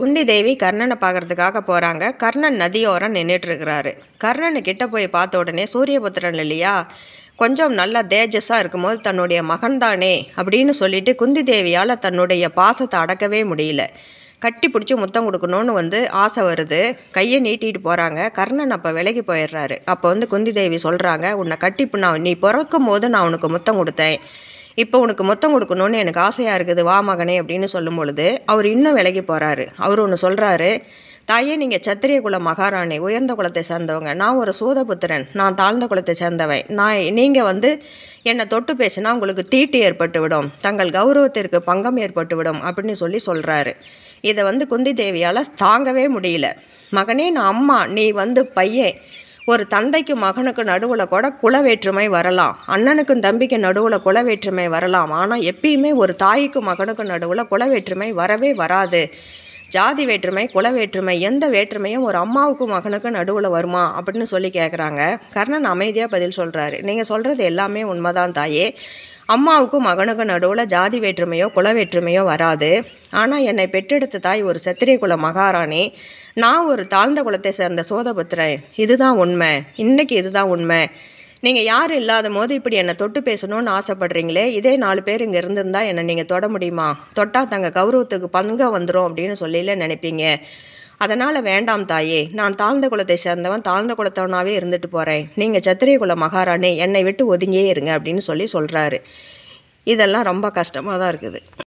குந்தி தேவி கர்ணனை பார்க்கறதுக்காக போகிறாங்க கர்ணன் நதியோரம் நின்றுட்டுருக்கிறாரு கர்ணனு கிட்ட போய் பார்த்த உடனே சூரியபுத்திரன் இல்லையா கொஞ்சம் நல்லா தேஜஸாக இருக்கும்போது தன்னுடைய மகன்தானே அப்படின்னு சொல்லிட்டு குந்தி தேவியால் தன்னுடைய பாசத்தை அடக்கவே முடியல கட்டி பிடிச்சி முத்தம் கொடுக்கணும்னு வந்து ஆசை வருது கையை நீட்டிட்டு போகிறாங்க கர்ணன் அப்போ விலகி போயிடுறாரு அப்போ வந்து குந்தி தேவி சொல்கிறாங்க உன்னை கட்டி நான் நீ பிறக்கும் போது நான் உனக்கு முத்தம் கொடுத்தேன் இப்போ உனக்கு மொத்தம் கொடுக்கணும்னு எனக்கு ஆசையாக இருக்குது வா மகனே அப்படின்னு சொல்லும் பொழுது அவர் இன்னும் விலகி போகிறாரு அவர் ஒன்று சொல்கிறாரு தாயே நீங்கள் சத்திரிய குல மகாராணி உயர்ந்த குலத்தை சேர்ந்தவங்க நான் ஒரு சூதபுத்திரன் நான் தாழ்ந்த குலத்தை சேர்ந்தவன் நான் நீங்கள் வந்து என்னை தொட்டு பேசினா உங்களுக்கு தீட்டு ஏற்பட்டுவிடும் தங்கள் கௌரவத்திற்கு பங்கம் ஏற்பட்டுவிடும் அப்படின்னு சொல்லி சொல்கிறாரு இதை வந்து குந்தி தேவியால் தாங்கவே முடியல மகனே நான் அம்மா நீ வந்து பையன் ஒரு தந்தைக்கு மகனுக்கு நடுவில் கூட குல வேற்றுமை வரலாம் அண்ணனுக்கும் தம்பிக்கு நடுவில் குல வேற்றுமை வரலாம் ஆனால் எப்பயுமே ஒரு தாய்க்கும் மகனுக்கும் நடுவில் குல வேற்றுமை வரவே வராது ஜாதி வேற்றுமை குல வேற்றுமை எந்த வேற்றுமையும் ஒரு அம்மாவுக்கும் மகனுக்கும் நடுவில் வருமா அப்படின்னு சொல்லி கேட்குறாங்க கர்ணன் அமைதியாக பதில் சொல்கிறாரு நீங்கள் சொல்கிறது எல்லாமே உண்மைதான் தாயே அம்மாவுக்கும் மகனுக்கும் நடுவில் ஜாதி வேற்றுமையோ குல வேற்றுமையோ வராது ஆனால் என்னை பெற்றெடுத்த தாய் ஒரு சத்திரிய குல மகாராணி நான் ஒரு தாழ்ந்த குலத்தை சேர்ந்த சோதபுத்திரன் இதுதான் உண்மை இன்றைக்கி இதுதான் உண்மை நீங்கள் யார் இல்லாத போது இப்படி என்னை தொட்டு பேசணும்னு ஆசைப்படுறீங்களே இதே நாலு பேர் இங்கே இருந்திருந்தால் என்னை நீங்கள் தொட முடியுமா தொட்டால் தங்கள் கௌரவத்துக்கு பங்கு வந்துடும் அப்படின்னு சொல்லியில் நினைப்பீங்க அதனால் வேண்டாம் தாயே நான் தாழ்ந்த குலத்தை சேர்ந்தவன் தாழ்ந்த குலத்தவனாகவே இருந்துட்டு போகிறேன் நீங்கள் சத்திரிய குல மகாராணி என்னை விட்டு ஒதுங்கியே இருங்க அப்படின்னு சொல்லி சொல்கிறாரு இதெல்லாம் ரொம்ப கஷ்டமாக தான் இருக்குது